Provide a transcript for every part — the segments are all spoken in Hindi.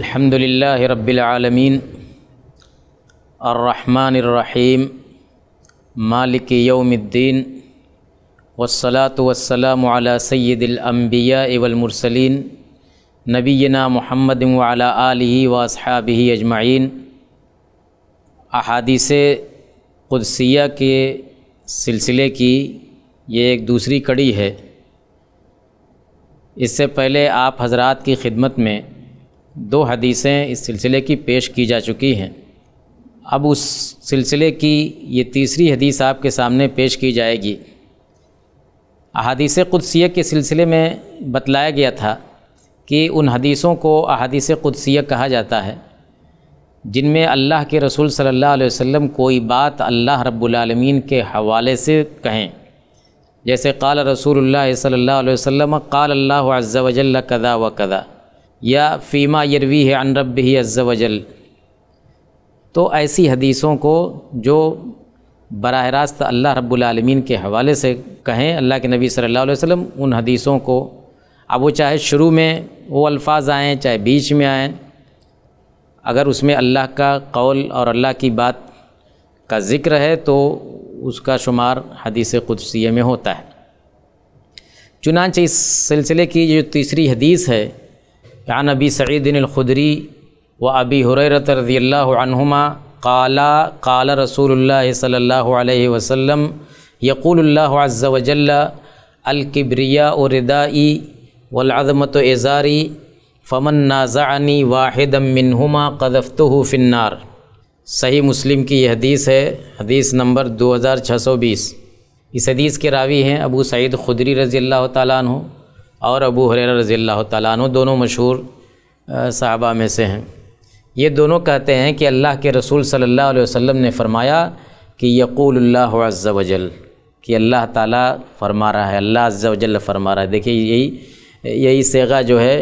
الحمد لله رب العالمين الرحمن الرحيم مالك يوم الدين والصلاة والسلام على سيد الأنبياء والمرسلين नबीना मोहम्मद वाला आलि वासहाब अजमाइन अहादीस कुदसिया के सिलसिले की ये एक दूसरी कड़ी है इससे पहले आप हजरात की खिदमत में दो हदीसें इस सिलसिले की पेश की जा चुकी हैं अब उस सिलसिले की ये तीसरी हदीस आपके सामने पेश की जाएगी अहादीस क़ुदसिया के सिलसिले में बतलाया गया था कि उन हदीसों को अहादीस क़ुदसिया कहा जाता है जिनमें अल्लाह के रसूल सल्लल्लाहु अलैहि वसल्लम कोई बात अल्लाह रब्बुल के हवाले से कहें जैसे काल रसूल सल्लल्लाहु अलैहि वसल्लम काल अल्लाह अज़्ज़ा वजल कदा व कदा या फ़ीमा यरवी है अन रब ही अज्ज़वजल तो ऐसी हदीसों को जो बरह रास्त अल्लाह रब्लमीन के हवाले से कहें अल्लाह के नबी सल्लल्लाहु अलैहि वसल्लम उन हदीसों को अब वो चाहे शुरू में वो अल्फाज आएँ चाहे बीच में आएँ अगर उसमें अल्लाह का कौल और अल्लाह की बात का ज़िक्र है तो उसका शुमार हदीस कुदसिया में होता है चुनानच इस सिलसिले की जो तीसरी हदीस है या नबी सईदिनख़ुदरी व अबी हुरत रज़ी अल्लामा काला काला रसूल सल्ला वसम यकूल अज़ वजल अलकिब्रिया उदाई वलादमत एज़ारी फ़मन नाज़ानी वाहिदम मिनहुमा कदफ़त फ़िन्नार सही मुस्लिम की यह हदीस है हदीस नंबर 2620 इस हदीस के रावी हैं अबू सईद खुदरी रज़ी अल्लाह तु और अबू हरेर रज़ी अल्लाह तु दोनों मशहूर साहबा में से हैं ये दोनों कहते हैं कि अल्लाह के रसूल सल्लल्लाहु अलैहि वसल्लम ने फ़रमाया कि यक़ूल अज़्ज़ा वजल कि अल्लाह ताला फरमा रहा है अल्लाह अज़्ज़ा वजल फरमा रहा है देखिए यही यही सेगा जो है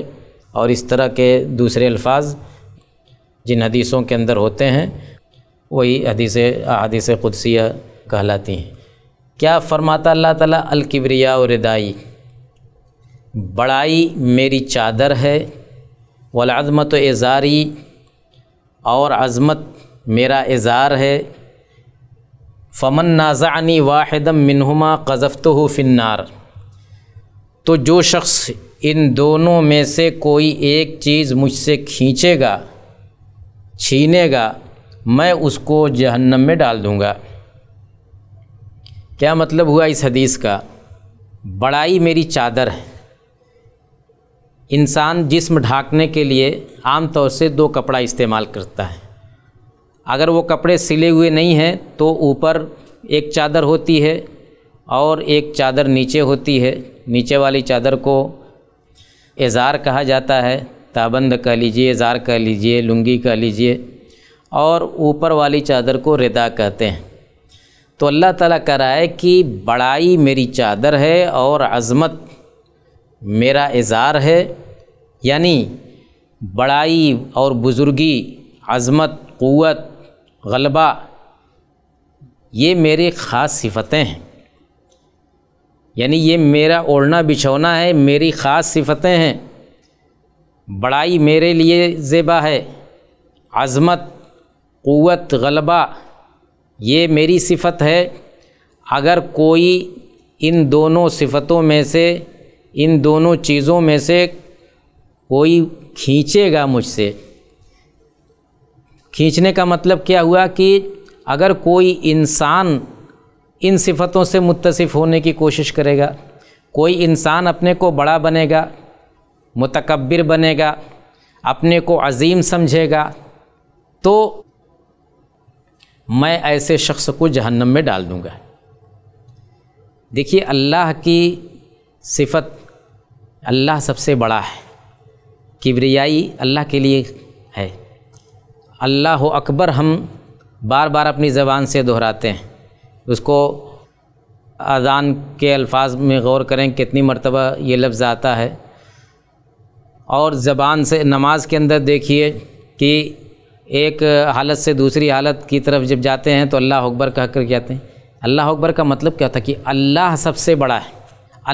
और इस तरह के दूसरे अल्फाज जिन हदीसों के अंदर होते हैं वही हदीस हदीस कुदसिया कहलाती हैं क्या फ़रमाता अल्लाह ताला और रदाई बड़ाई मेरी चादर है वलाज़मत एज़ारी और अज़मत मेरा एज़ार है फ़मन नाजानी वाहिदम मिनहुमा कज़फ़्त फ़िन्नार तो जो शख्स इन दोनों में से कोई एक चीज़ मुझसे खींचेगा छीनेगा मैं उसको जहन्नम में डाल दूँगा क्या मतलब हुआ इस हदीस का बड़ाई मेरी चादर है इंसान जिस्म ढाकने के लिए आमतौर से दो कपड़ा इस्तेमाल करता है अगर वो कपड़े सिले हुए नहीं हैं तो ऊपर एक चादर होती है और एक चादर नीचे होती है नीचे वाली चादर को एज़ार कहा जाता है ताबंद कह लीजिए एज़ार कह लीजिए लुंगी कह लीजिए और ऊपर वाली चादर को रिदा कहते हैं तो अल्लाह ताला कह रहा है कि बड़ाई मेरी चादर है और अज़मत मेरा इज़ार है यानी बड़ाई और बुज़ुर्गी अज़मत क़वत गलबा ये मेरी ख़ास सिफ़तें हैं यानी ये मेरा ओढ़ना बिछोना है मेरी ख़ास सिफ़तें हैं बड़ाई मेरे लिए ज़ेबा है अज़मत क़वत गलबा ये मेरी सिफ़त है अगर कोई इन दोनों सिफ़तों में से इन दोनों चीज़ों में से कोई खींचेगा मुझसे खींचने का मतलब क्या हुआ कि अगर कोई इंसान इन सिफतों से मुतसिफ़ होने की कोशिश करेगा कोई इंसान अपने को बड़ा बनेगा मतकबर बनेगा अपने को अजीम समझेगा तो मैं ऐसे शख्स को जहन्नम में डाल दूँगा देखिए अल्लाह की सिफत अल्लाह सबसे बड़ा है किबरियाई अल्लाह के लिए है अल्लाह अकबर हम बार बार अपनी ज़बान से दोहराते हैं उसको अजान के अल्फाज में गौर करें कितनी मरतबा ये लफ्ज़ आता है और ज़बान से नमाज के अंदर देखिए कि एक हालत से दूसरी हालत की तरफ जब जाते हैं तो अल्लाह अकबर कह कर जाते हैं अल्लाह अकबर का मतलब क्या था कि अल्लाह सबसे बड़ा है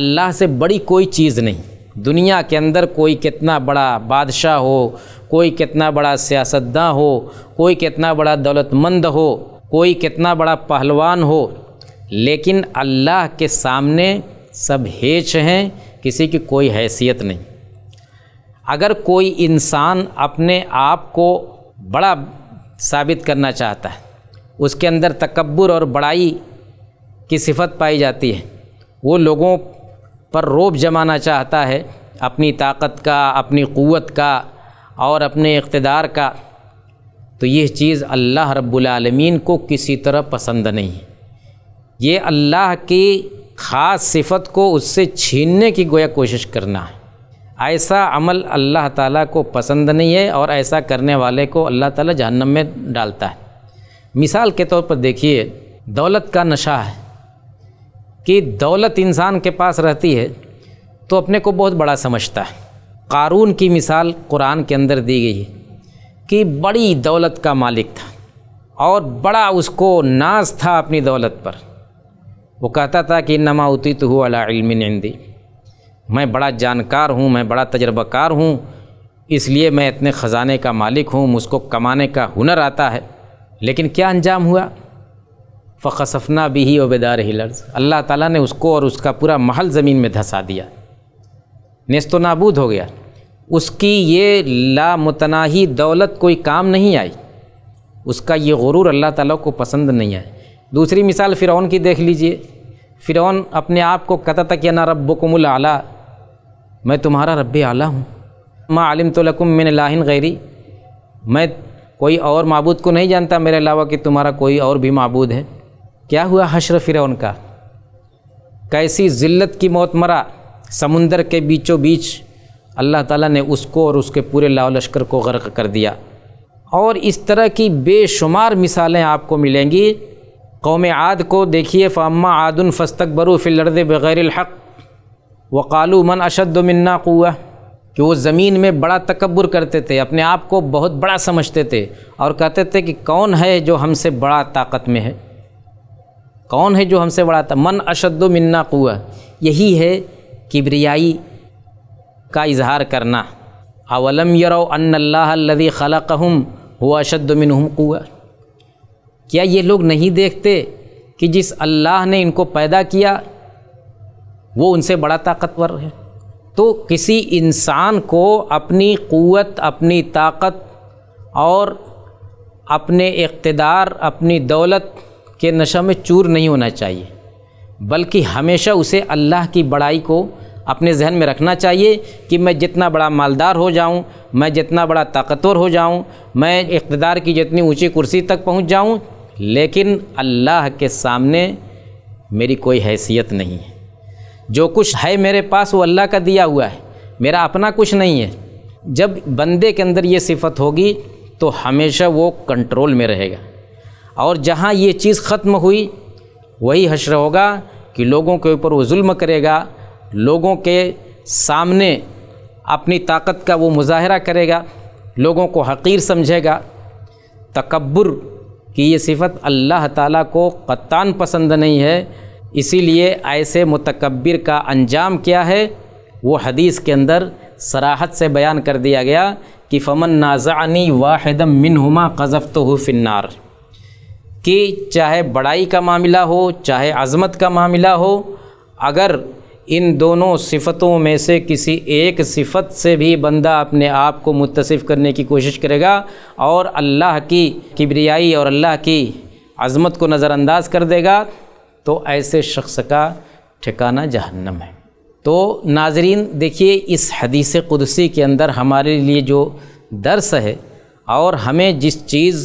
अल्लाह से बड़ी कोई चीज़ नहीं दुनिया के अंदर कोई कितना बड़ा बादशाह हो कोई कितना बड़ा सियासतदान हो कोई कितना बड़ा दौलतमंद हो कोई कितना बड़ा पहलवान हो लेकिन अल्लाह के सामने सब हेच हैं किसी की कोई हैसियत नहीं अगर कोई इंसान अपने आप को बड़ा साबित करना चाहता है उसके अंदर तकबर और बड़ाई की सिफत पाई जाती है वो लोगों पर रोब जमाना चाहता है अपनी ताकत का अपनी क़वत का और अपने इकतदार का तो यह चीज़ अल्लाह रब्बुलमीन को किसी तरह पसंद नहीं है ये अल्लाह की ख़ास सिफत को उससे छीनने की गोया कोशिश करना है ऐसा अमल अल्लाह ताला को पसंद नहीं है और ऐसा करने वाले को अल्लाह ताला जहन्नम में डालता है मिसाल के तौर पर देखिए दौलत का नशा है कि दौलत इंसान के पास रहती है तो अपने को बहुत बड़ा समझता है कारून की मिसाल कुरान के अंदर दी गई है कि बड़ी दौलत का मालिक था और बड़ा उसको नाज था अपनी दौलत पर वो कहता था कि नमा उती तो हुआ मैं बड़ा जानकार हूँ मैं बड़ा तजर्बाकार हूँ इसलिए मैं इतने ख़जाने का मालिक हूँ मुझको कमाने का हुनर आता है लेकिन क्या अंजाम हुआ फ़सफ़ना भी ही ही हिलर्स अल्लाह ताला ने उसको और उसका पूरा महल ज़मीन में धंसा दिया नेस्तो नाबूद हो गया उसकी ये लामतनाही दौलत कोई काम नहीं आई उसका ये गुरूर अल्लाह ताला को पसंद नहीं आया दूसरी मिसाल फ़िरौन की देख लीजिए फ़िरौन अपने आप को कता तक या ना रब्बुकुमुल आला मैं तुम्हारा रब आला हूँ माँ आलिम तो लकुम मिन लाहिन गैरी मैं कोई और मबूद को नहीं जानता मेरे अलावा कि तुम्हारा कोई और भी मबूद है क्या हुआ हशर फिर उनका कैसी ज़िल्लत की मौत मरा समुंदर के बीचों बीच अल्लाह ताला ने उसको और उसके पूरे लाव लश्कर को गर्क कर दिया और इस तरह की बेशुमार मिसालें आपको मिलेंगी कौम आद को देखिए फ़ामा आदन फिल फ़िलर्द बग़ैर हक़ वक़ालू मन अशद मन्ना कुआ कि वो ज़मीन में बड़ा तकबर करते थे अपने आप को बहुत बड़ा समझते थे और कहते थे कि कौन है जो हमसे बड़ा ताकत में है कौन है जो हमसे बड़ा था मन अशद मिन्ना कुआ यही है किबरियाई का इजहार करना अवलम यरो अन्ल्लादी खलकहम हुआ अशद मिनहम कुआ क्या ये लोग नहीं देखते कि जिस अल्लाह ने इनको पैदा किया वो उनसे बड़ा ताकतवर है तो किसी इंसान को अपनी क़वत अपनी ताकत और अपने इकतदार अपनी दौलत के नशा में चूर नहीं होना चाहिए बल्कि हमेशा उसे अल्लाह की बड़ाई को अपने जहन में रखना चाहिए कि मैं जितना बड़ा मालदार हो जाऊं, मैं जितना बड़ा ताकतवर हो जाऊं, मैं इकतदार की जितनी ऊंची कुर्सी तक पहुंच जाऊं, लेकिन अल्लाह के सामने मेरी कोई हैसियत नहीं है जो कुछ है मेरे पास वो अल्लाह का दिया हुआ है मेरा अपना कुछ नहीं है जब बंदे के अंदर ये सिफत होगी तो हमेशा वो कंट्रोल में रहेगा और जहाँ ये चीज़ ख़त्म हुई वही हश्र होगा कि लोगों के ऊपर वो जुल्म करेगा लोगों के सामने अपनी ताकत का वो मुजाहरा करेगा लोगों को हकीर समझेगा तकबर की ये सिफत अल्लाह ताला को कत्तान पसंद नहीं है इसीलिए ऐसे मतकबर का अंजाम क्या है वो हदीस के अंदर सराहत से बयान कर दिया गया कि फ़मन नाजानी वाहिदम मिन हुमा कज़फ़ तो फिन्नार कि चाहे बड़ाई का मामला हो चाहे अज़मत का मामला हो अगर इन दोनों सिफ़तों में से किसी एक सिफ़त से भी बंदा अपने आप को मुतसिफ़ करने की कोशिश करेगा और अल्लाह की किबरियाई और अल्लाह की अज़मत को नज़रअंदाज कर देगा तो ऐसे शख्स का ठिकाना जहन्नम है तो नाजरीन देखिए इस हदीस कुदसी के अंदर हमारे लिए जो दर्स है और हमें जिस चीज़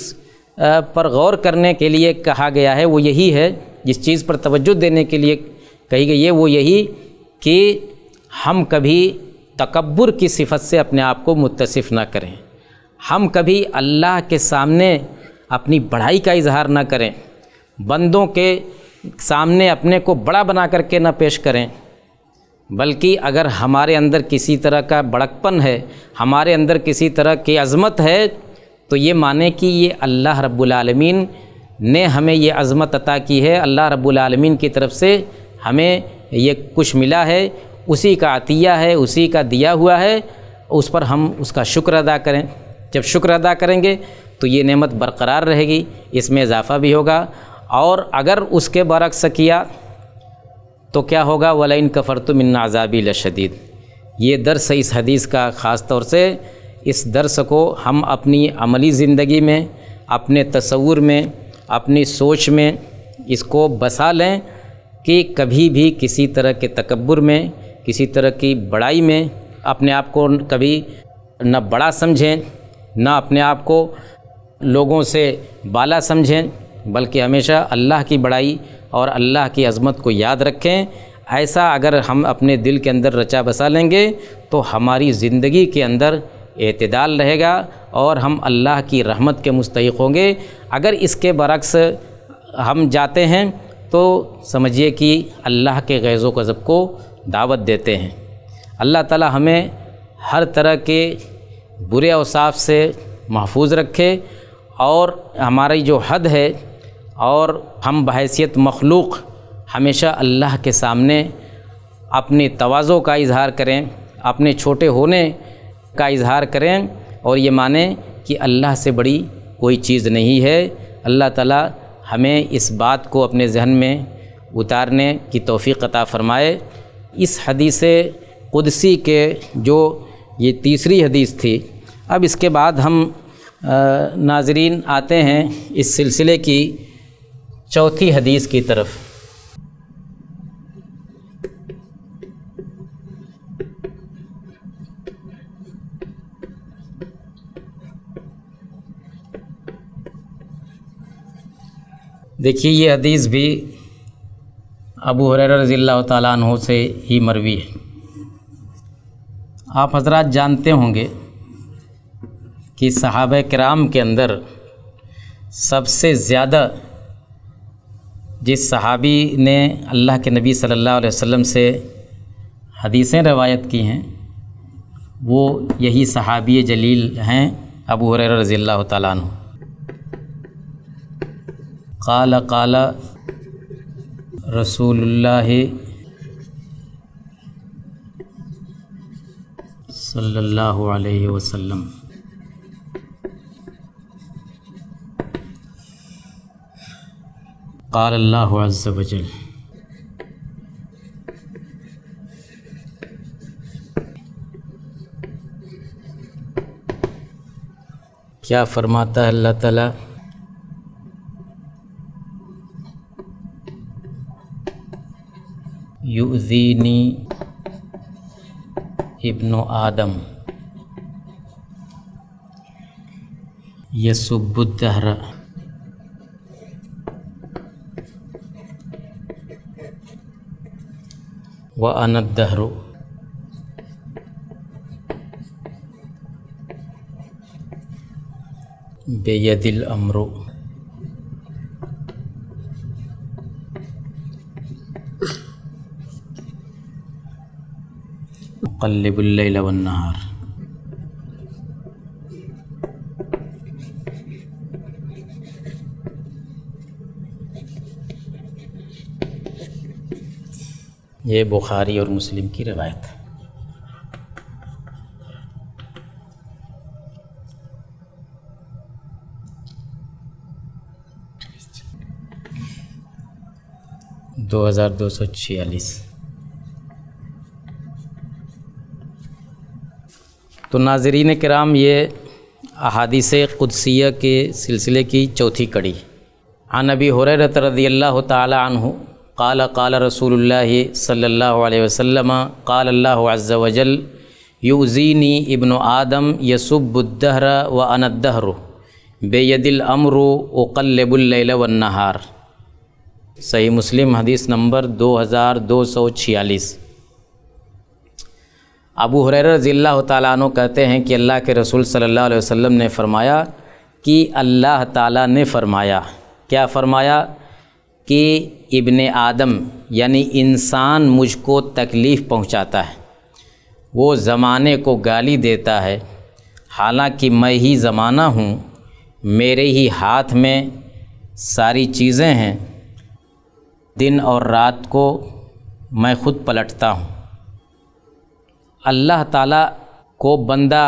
पर गौर करने के लिए कहा गया है वो यही है जिस चीज़ पर तवज्जो देने के लिए कही गई है वो यही कि हम कभी तकबर की सिफत से अपने आप को मुतसफ़ ना करें हम कभी अल्लाह के सामने अपनी बढ़ाई का इजहार ना करें बंदों के सामने अपने को बड़ा बना करके ना पेश करें बल्कि अगर हमारे अंदर किसी तरह का बड़कपन है हमारे अंदर किसी तरह की अज़मत है तो ये माने कि ये अल्लाह रब्बुलमीन ने हमें ये अज़मत अता की है अल्लाह रब्बुलमीन की तरफ से हमें ये कुछ मिला है उसी का अतिया है उसी का दिया हुआ है उस पर हम उसका शुक्र अदा करें जब शुक्र अदा करेंगे तो ये नेमत बरकरार रहेगी इसमें इजाफ़ा भी होगा और अगर उसके बरक्स किया तो क्या होगा वलाइन इन्ना आज़ाबी लशदीद ये दर्स इस हदीस का ख़ास तौर से इस दर्स को हम अपनी अमली ज़िंदगी में अपने तस्वूर में अपनी सोच में इसको बसा लें कि कभी भी किसी तरह के तकबर में किसी तरह की बड़ाई में अपने आप को कभी न बड़ा समझें न अपने आप को लोगों से बाला समझें बल्कि हमेशा अल्लाह की बड़ाई और अल्लाह की अज़मत को याद रखें ऐसा अगर हम अपने दिल के अंदर रचा बसा लेंगे तो हमारी ज़िंदगी के अंदर अतदाल रहेगा और हम अल्लाह की रहमत के मुस्तक होंगे अगर इसके बरक्स हम जाते हैं तो समझिए कि अल्लाह के गैज़ गज़ब को दावत देते हैं अल्लाह ताला हमें हर तरह के बुरे अवसाफ से महफूज रखे और हमारी जो हद है और हम बहसीत मखलूक़ हमेशा अल्लाह के सामने अपने तोज़ों का इजहार करें अपने छोटे होने का इजहार करें और ये माने कि अल्लाह से बड़ी कोई चीज़ नहीं है अल्लाह ताला हमें इस बात को अपने जहन में उतारने की तोफ़ी अता फ़रमाए इस हदीस क़ुदसी के जो ये तीसरी हदीस थी अब इसके बाद हम नाजरीन आते हैं इस सिलसिले की चौथी हदीस की तरफ़ देखिए ये हदीस भी अबू हर रज़ील्ला तु से ही मरवी है आप हजरात जानते होंगे कि सहाब कराम के अंदर सबसे ज़्यादा जिस सहाबी ने अल्लाह के नबी सल्लल्लाहु अलैहि वसल्लम से हदीसें रवायत की हैं वो यही सहाबी जलील हैं अबू हर रज़ी तु رسول الله صلى الله عليه وسلم قال الله عز وجل क्या फरमाता है अल्लाह ताला يؤذيني ابن آدم يسب الدهر وأنا الدهر بيد الأمر मुकलबुल्ल ये बुखारी और मुस्लिम की रवायत है दो हज़ार दो सौ छियालीस तो नाजरीन कराम ये अहादीस क़ुदसिया के सिलसिले की चौथी कड़ी अनबी हुररत रदी अल्लाह तहु काल काल रसूल सल्ला वसम काल अल्लाह अज़ वजल यूज़ीनी इब्न आदम यसुबुद्दहर व अनदहर बेयदिल अमरु ओकल्लबुल्ल वनहार सही मुस्लिम हदीस नंबर दो हज़ार दो सौ छियालीस अबू हुरैर रज़ील्ला तु कहते हैं कि अल्लाह के रसूल सल्ला वसम ने फ़रमाया कि अल्लाह ताला ने फ़रमाया क्या फ़रमाया कि इबन आदम यानी इंसान मुझको तकलीफ़ पहुंचाता है वो ज़माने को गाली देता है हालांकि मैं ही ज़माना हूँ मेरे ही हाथ में सारी चीज़ें हैं दिन और रात को मैं खुद पलटता हूँ अल्लाह ताला को बंदा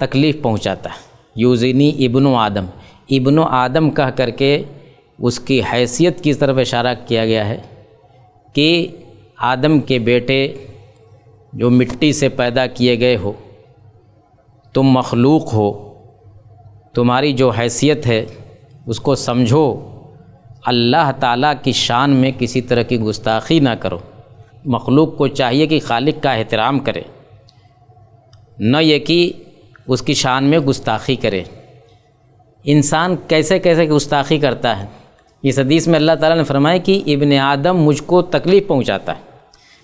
तकलीफ़ पहुंचाता है यूजिनी इब्न आदम इब्न आदम कह करके उसकी हैसियत की तरफ इशारा किया गया है कि आदम के बेटे जो मिट्टी से पैदा किए गए हो तुम मखलूक हो तुम्हारी जो हैसियत है उसको समझो अल्लाह ताला की शान में किसी तरह की गुस्ताखी ना करो मखलूक को चाहिए कि खालिक का एहतराम करें न ये कि उसकी शान में गुस्ताखी करे इंसान कैसे कैसे गुस्ताखी करता है इस हदीस में अल्लाह ताला ने फरमाया कि इबन आदम मुझको तकलीफ़ पहुंचाता है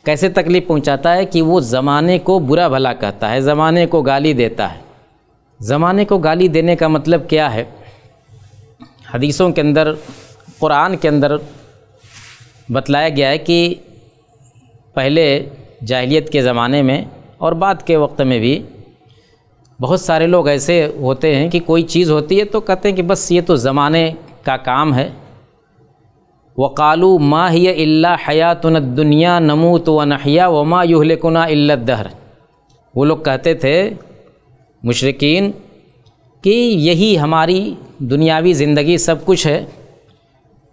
कैसे तकलीफ़ पहुंचाता है कि वो ज़माने को बुरा भला कहता है ज़माने को गाली देता है ज़माने को गाली देने का मतलब क्या है हदीसों के अंदर कुरान के अंदर बतलाया गया है कि पहले जाहिलियत के ज़माने में और बाद के वक्त में भी बहुत सारे लोग ऐसे होते हैं कि कोई चीज़ होती है तो कहते हैं कि बस ये तो ज़माने का काम है वकालू मा ही इल्ला हयातन दुनिया नमू तो नहिया व मा युहलकुना दहर वो लोग कहते थे मुशरकिन कि यही हमारी दुनियावी ज़िंदगी सब कुछ है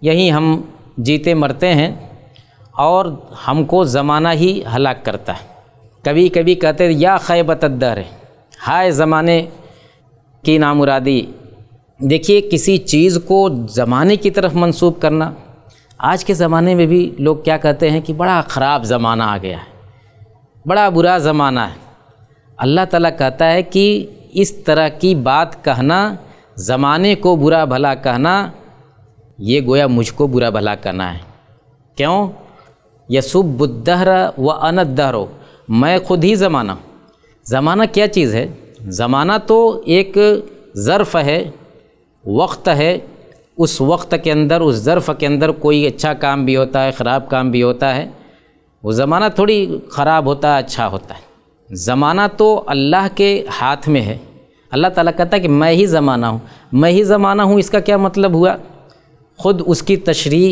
यही हम जीते मरते हैं और हमको ज़माना ही हलाक करता है कभी कभी कहते या खैबत दर हाय ज़माने की नामुरादी देखिए किसी चीज़ को ज़माने की तरफ मंसूब करना आज के ज़माने में भी लोग क्या कहते हैं कि बड़ा ख़राब ज़माना आ गया है बड़ा बुरा ज़माना है अल्लाह ताला कहता है कि इस तरह की बात कहना ज़माने को बुरा भला कहना ये गोया मुझको बुरा भला कहना है क्यों यसुबुद्दहर व अनदहरों मैं खुद ही ज़माना ज़माना क्या चीज़ है ज़माना तो एक ज़र्फ़ है वक्त है उस वक्त के अंदर उस ज़र्फ़ के अंदर कोई अच्छा काम भी होता है ख़राब काम भी होता है वो ज़माना थोड़ी ख़राब होता है अच्छा होता है ज़माना तो अल्लाह के हाथ में है अल्लाह ताला कहता है कि मैं ही ज़माना हूँ मैं ही ज़माना हूँ इसका क्या मतलब हुआ ख़ुद उसकी तशरी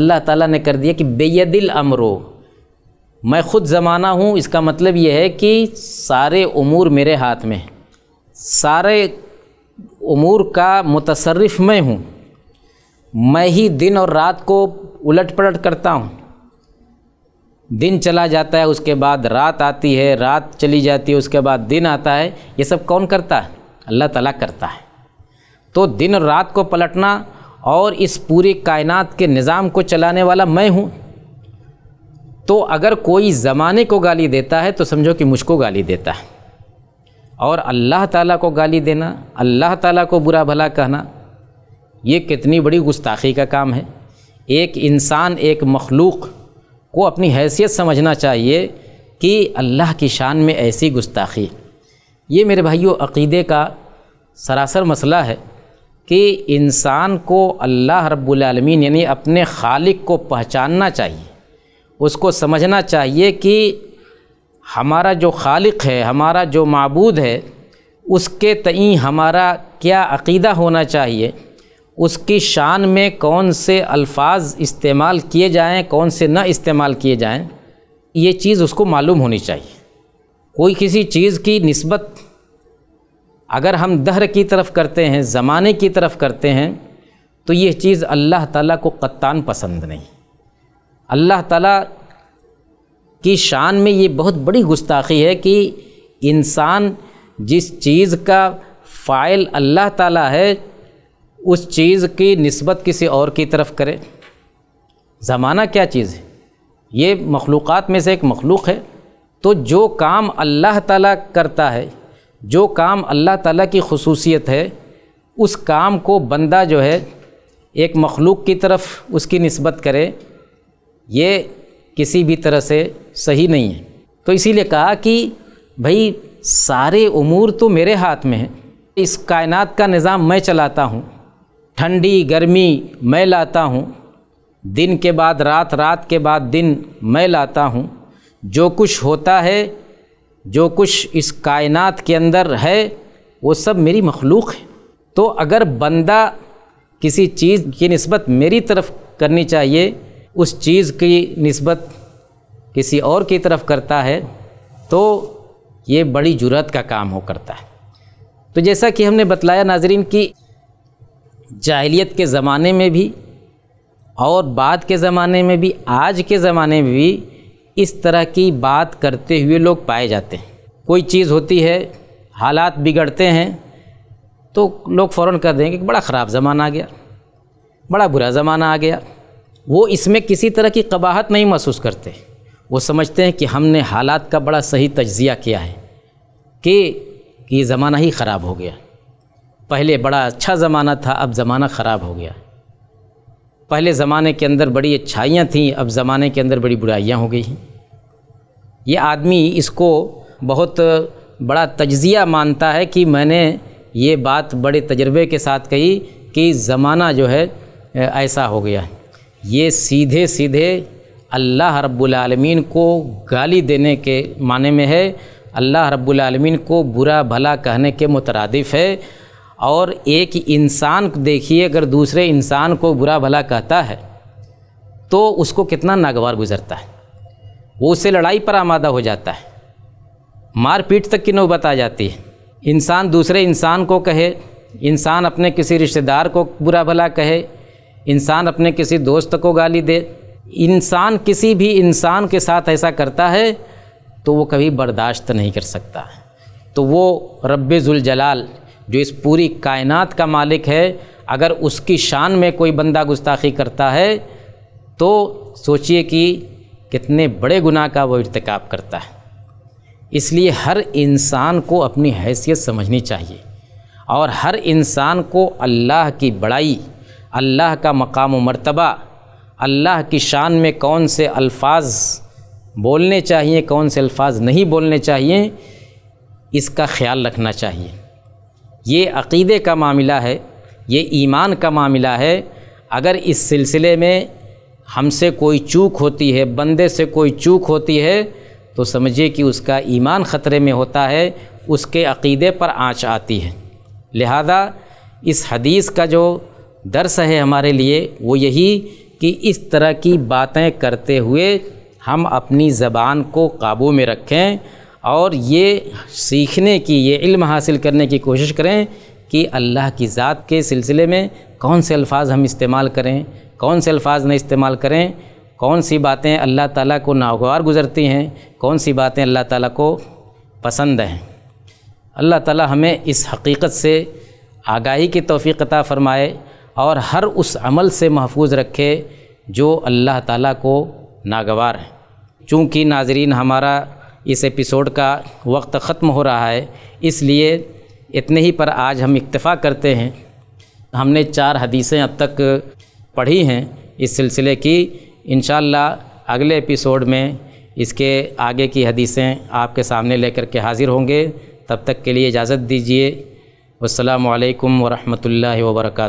अल्लाह ताला ने कर दिया कि बेयदिल अमरो मैं ख़ुद ज़माना हूँ इसका मतलब यह है कि सारे उमूर मेरे हाथ में सारे उमूर का मुतसरफ़ मैं हूँ मैं ही दिन और रात को उलट पलट करता हूँ दिन चला जाता है उसके बाद रात आती है रात चली जाती है उसके बाद दिन आता है ये सब कौन करता है अल्लाह ताला करता है तो दिन और रात को पलटना और इस पूरी कायनात के निज़ाम को चलाने वाला मैं हूँ तो अगर कोई ज़माने को गाली देता है तो समझो कि मुझको गाली देता है और अल्लाह ताला को गाली देना अल्लाह ताला को बुरा भला कहना ये कितनी बड़ी गुस्ताखी का काम है एक इंसान एक मखलूक को अपनी हैसियत समझना चाहिए कि अल्लाह की शान में ऐसी गुस्ताखी ये मेरे भाइयों अकीदे का सरासर मसला है कि इंसान को अल्लाह रब्बुल यानी अपने खालिक को पहचानना चाहिए उसको समझना चाहिए कि हमारा जो खालिक है हमारा जो मबूद है उसके तई हमारा क्या अकीदा होना चाहिए उसकी शान में कौन से अल्फाज इस्तेमाल किए जाएं कौन से ना इस्तेमाल किए जाएं ये चीज़ उसको मालूम होनी चाहिए कोई किसी चीज़ की नस्बत अगर हम दहर की तरफ करते हैं ज़माने की तरफ करते हैं तो ये चीज़ अल्लाह ताला को कत्तान पसंद नहीं अल्लाह ताला की शान में ये बहुत बड़ी गुस्ताखी है कि इंसान जिस चीज़ का फ़ाइल अल्लाह ताला है उस चीज़ की नस्बत किसी और की तरफ करे ज़माना क्या चीज़ है ये मखलूक़ में से एक मखलूक़ है तो जो काम अल्लाह ताला करता है जो काम अल्लाह ताला की खसूसियत है उस काम को बंदा जो है एक मखलूक़ की तरफ उसकी नस्बत करे ये किसी भी तरह से सही नहीं है तो इसीलिए कहा कि भाई सारे उमूर तो मेरे हाथ में हैं इस कायनात का निज़ाम मैं चलाता हूँ ठंडी गर्मी मैं लाता हूँ दिन के बाद रात रात के बाद दिन मैं लाता हूँ जो कुछ होता है जो कुछ इस कायनात के अंदर है वो सब मेरी मखलूक़ है तो अगर बंदा किसी चीज़ की नस्बत मेरी तरफ करनी चाहिए उस चीज़ की नस्बत किसी और की तरफ करता है तो ये बड़ी जुरत का काम हो करता है तो जैसा कि हमने बतलाया नाजरीन की जाहलीत के ज़माने में भी और बाद के ज़माने में भी आज के ज़माने में भी इस तरह की बात करते हुए लोग पाए जाते हैं कोई चीज़ होती है हालात बिगड़ते हैं तो लोग फ़ौर कर देंगे कि बड़ा ख़राब ज़माना आ गया बड़ा बुरा ज़माना आ गया वो इसमें किसी तरह की कबाहत नहीं महसूस करते वो समझते हैं कि हमने हालात का बड़ा सही तजिया किया है कि, ये ज़माना ही ख़राब हो गया पहले बड़ा अच्छा ज़माना था अब ज़माना ख़राब हो गया पहले ज़माने के अंदर बड़ी अच्छाइयाँ थीं अब ज़माने के अंदर बड़ी बुराइयाँ हो गई हैं ये आदमी इसको बहुत बड़ा तजिया मानता है कि मैंने ये बात बड़े तजर्बे के साथ कही कि ज़माना जो है ऐसा हो गया है ये सीधे सीधे अल्लाह रब्बुलमीन को गाली देने के माने में है अल्लाह रब्बुलमीन को बुरा भला कहने के मुतरदफ़ है और एक इंसान देखिए अगर दूसरे इंसान को बुरा भला कहता है तो उसको कितना नागवार गुजरता है वो उससे लड़ाई पर आमादा हो जाता है मारपीट तक की नौबत आ जाती है इंसान दूसरे इंसान को कहे इंसान अपने किसी रिश्तेदार को बुरा भला कहे इंसान अपने किसी दोस्त को गाली दे इंसान किसी भी इंसान के साथ ऐसा करता है तो वो कभी बर्दाश्त नहीं कर सकता तो वो रब्ज़ुलजलाल जो इस पूरी कायनात का मालिक है अगर उसकी शान में कोई बंदा गुस्ताखी करता है तो सोचिए कि कितने बड़े गुनाह का वो इरतक करता है इसलिए हर इंसान को अपनी हैसियत समझनी चाहिए और हर इंसान को अल्लाह की बड़ाई अल्लाह का मकाम व मर्तबा अल्लाह की शान में कौन से अल्फाज बोलने चाहिए कौन से अल्फाज नहीं बोलने चाहिए इसका ख्याल रखना चाहिए ये अकीदे का मामला है ये ईमान का मामला है अगर इस सिलसिले में हमसे कोई चूक होती है बंदे से कोई चूक होती है तो समझिए कि उसका ईमान ख़तरे में होता है उसके अकीदे पर आँच आती है लिहाजा इस हदीस का जो दर्स है हमारे लिए वो यही कि इस तरह की बातें करते हुए हम अपनी ज़बान को काबू में रखें और ये सीखने की ये इल्म हासिल करने की कोशिश करें कि अल्लाह की ज़ात के सिलसिले में कौन से अल्फाज हम इस्तेमाल करें कौन से अल्फाज न इस्तेमाल करें कौन सी बातें अल्लाह ताला को नागवार गुज़रती हैं कौन सी बातें अल्लाह ताला को पसंद हैं अल्लाह ताला हमें इस हकीकत से आगाही की तोफ़ी फ़रमाए और हर उस अमल से महफूज रखे जो अल्लाह ताला को नागवार है चूँकि नाजरीन हमारा इस एपिसोड का वक्त ख़त्म हो रहा है इसलिए इतने ही पर आज हम इक्तफ़ा करते हैं हमने चार हदीसें अब तक पढ़ी हैं इस सिलसिले की इन अगले एपिसोड में इसके आगे की हदीसें आपके सामने लेकर के हाज़िर होंगे तब तक के लिए इजाज़त दीजिए वालकम वरहमल वर्का